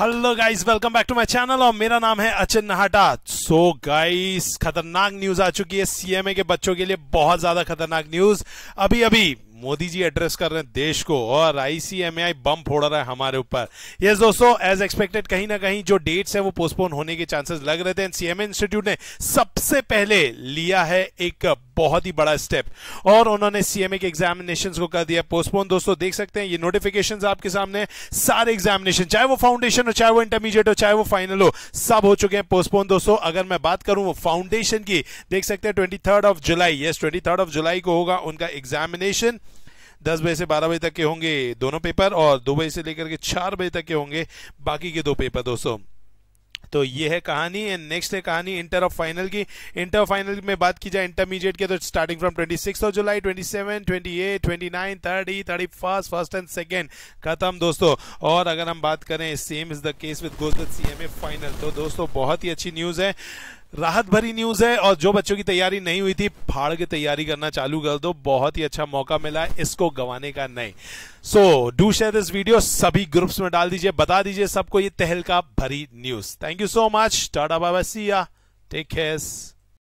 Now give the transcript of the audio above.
hello guys welcome back to my channel और मेरा नाम है अचिन नहाटा सो गाइस खतरनाक न्यूज आ चुकी है सीएमए के बच्चों के लिए बहुत ज्यादा खतरनाक न्यूज अभी अभी मोदी जी एड्रेस कर रहे हैं देश को और आईसीएमआई बम फोड़ रहा है हमारे ऊपर यस दोस्तों एज एक्सपेक्टेड कहीं ना कहीं जो डेट्स है वो पोस्टपोन होने के चांसेस लग रहे थे सीएमए इंस्टीट्यूट ने सबसे पहले लिया है एक बहुत ही बड़ा स्टेप और उन्होंने सीएमए के एग्जामिनेशन को कर दिया पोस्टपोन दोस्तों देख सकते हैं ये नोटिफिकेशन आपके सामने सारे एग्जामिनेशन चाहे वो फाउंडेशन हो चाहे वो इंटरमीडिएट हो चाहे वो फाइनल हो सब हो चुके हैं पोस्टपोन दोस्तों अगर मैं बात करूं वो फाउंडेशन की देख सकते हैं twenty of July yes twenty of July को होगा उनका एग्जामिनेशन दस बजे से बारह बजे तक के होंगे दोनों पेपर और दो बजे से लेकर के चार बजे तक के होंगे बाकी के दो पेपर दोस्तों तो ये है कहानी एंड नेक्स्ट है कहानी इंटर ऑफ फाइनल की इंटर फाइनल में बात की जाए इंटरमीडिएट की तो starting from twenty six of July twenty seven twenty eight twenty nine thirty thirty first first and second खत्म दोस्तों और अगर हम बात करें same is the case with गोजत सी एम ए फाइनल तो दोस्तों बहुत ही अच्छी न्यूज़ है राहत भरी न्यूज है और जो बच्चों की तैयारी नहीं हुई थी फाड़ के तैयारी करना चालू कर दो बहुत ही अच्छा मौका मिला है इसको गंवाने का नहीं so do share this video सभी ग्रुप्स में डाल दीजिए बता दीजिए सबको ये तहलका भरी news thank you so much tata बाबा सिया टेक केयर